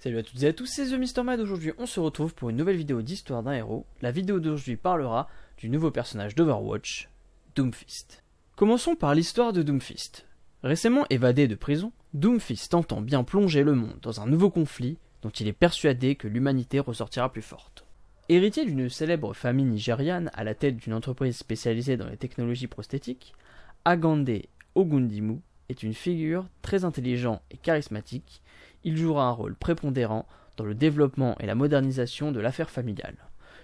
Salut à toutes et à tous, c'est The Mister Aujourd'hui, on se retrouve pour une nouvelle vidéo d'histoire d'un héros. La vidéo d'aujourd'hui parlera du nouveau personnage d'Overwatch, Doomfist. Commençons par l'histoire de Doomfist. Récemment évadé de prison, Doomfist entend bien plonger le monde dans un nouveau conflit dont il est persuadé que l'humanité ressortira plus forte. Héritier d'une célèbre famille nigériane à la tête d'une entreprise spécialisée dans les technologies prosthétiques, Agande Ogundimu est une figure très intelligente et charismatique il jouera un rôle prépondérant dans le développement et la modernisation de l'affaire familiale,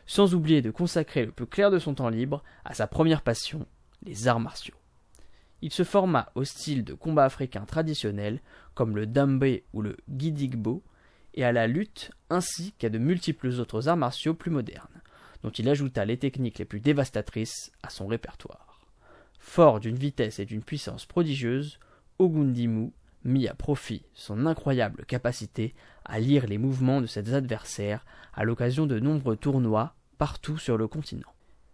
sans oublier de consacrer le plus clair de son temps libre à sa première passion, les arts martiaux. Il se forma au style de combat africain traditionnel comme le dambé ou le gidigbo et à la lutte ainsi qu'à de multiples autres arts martiaux plus modernes, dont il ajouta les techniques les plus dévastatrices à son répertoire. Fort d'une vitesse et d'une puissance prodigieuses, Ogundimu mit à profit son incroyable capacité à lire les mouvements de ses adversaires à l'occasion de nombreux tournois partout sur le continent.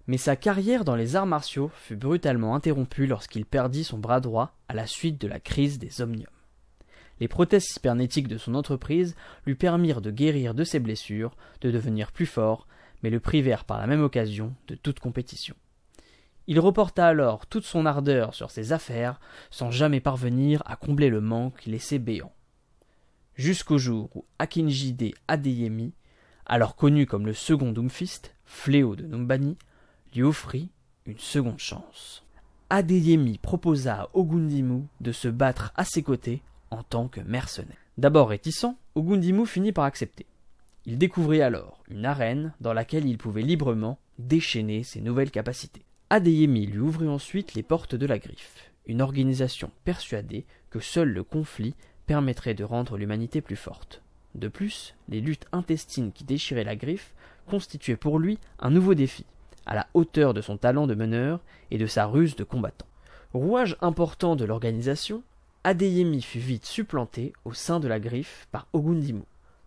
Mais sa carrière dans les arts martiaux fut brutalement interrompue lorsqu'il perdit son bras droit à la suite de la crise des omniums. Les prothèses cybernétiques de son entreprise lui permirent de guérir de ses blessures, de devenir plus fort, mais le privèrent par la même occasion de toute compétition. Il reporta alors toute son ardeur sur ses affaires, sans jamais parvenir à combler le manque laissé béant. Jusqu'au jour où Akinjide Adeyemi, alors connu comme le second Doomfist, fléau de Numbani, lui offrit une seconde chance. Adeyemi proposa à Ogundimu de se battre à ses côtés en tant que mercenaire. D'abord réticent, Ogundimu finit par accepter. Il découvrit alors une arène dans laquelle il pouvait librement déchaîner ses nouvelles capacités. Adeyemi lui ouvrit ensuite les portes de la Griffe, une organisation persuadée que seul le conflit permettrait de rendre l'humanité plus forte. De plus, les luttes intestines qui déchiraient la Griffe constituaient pour lui un nouveau défi, à la hauteur de son talent de meneur et de sa ruse de combattant. Rouage important de l'organisation, Adeyemi fut vite supplanté au sein de la Griffe par Ogundimu,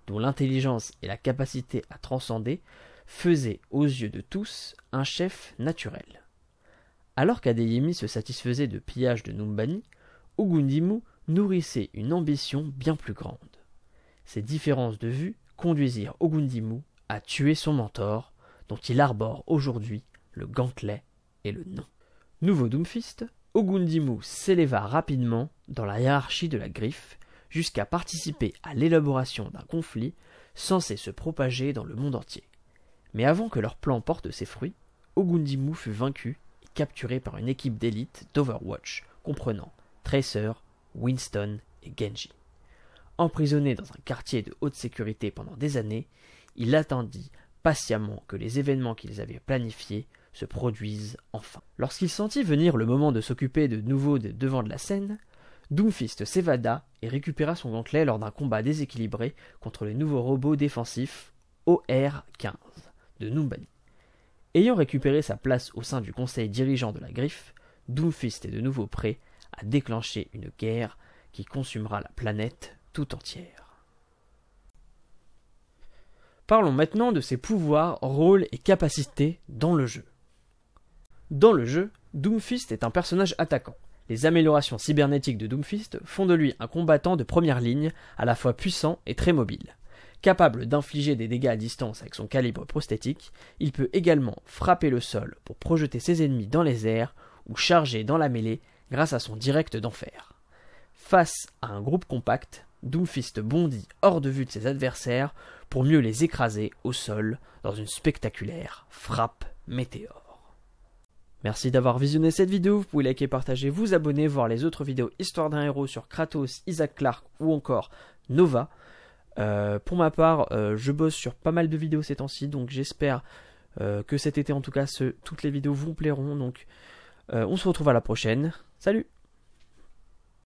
dont l'intelligence et la capacité à transcender faisaient aux yeux de tous un chef naturel. Alors qu'Adeyemi se satisfaisait de pillage de Numbani, Ogundimu nourrissait une ambition bien plus grande. Ces différences de vue conduisirent Ogundimu à tuer son mentor, dont il arbore aujourd'hui le gantelet et le nom. Nouveau Doomfist, Ogundimu s'éleva rapidement dans la hiérarchie de la griffe jusqu'à participer à l'élaboration d'un conflit censé se propager dans le monde entier. Mais avant que leur plan porte ses fruits, Ogundimu fut vaincu capturé par une équipe d'élite d'Overwatch comprenant Tracer, Winston et Genji. Emprisonné dans un quartier de haute sécurité pendant des années, il attendit patiemment que les événements qu'ils avaient planifiés se produisent enfin. Lorsqu'il sentit venir le moment de s'occuper de nouveau des devants de la scène, Doomfist s'évada et récupéra son gantelet lors d'un combat déséquilibré contre les nouveaux robots défensifs OR-15 de Numbani. Ayant récupéré sa place au sein du conseil dirigeant de la Griffe, Doomfist est de nouveau prêt à déclencher une guerre qui consumera la planète tout entière. Parlons maintenant de ses pouvoirs, rôles et capacités dans le jeu. Dans le jeu, Doomfist est un personnage attaquant. Les améliorations cybernétiques de Doomfist font de lui un combattant de première ligne, à la fois puissant et très mobile. Capable d'infliger des dégâts à distance avec son calibre prosthétique, il peut également frapper le sol pour projeter ses ennemis dans les airs ou charger dans la mêlée grâce à son direct d'enfer. Face à un groupe compact, Doomfist bondit hors de vue de ses adversaires pour mieux les écraser au sol dans une spectaculaire frappe météore. Merci d'avoir visionné cette vidéo, vous pouvez liker, partager, vous abonner, voir les autres vidéos Histoire d'un héros sur Kratos, Isaac Clarke ou encore Nova. Euh, pour ma part, euh, je bosse sur pas mal de vidéos ces temps-ci, donc j'espère euh, que cet été en tout cas, toutes les vidéos vous plairont. Donc on se retrouve à la prochaine. Salut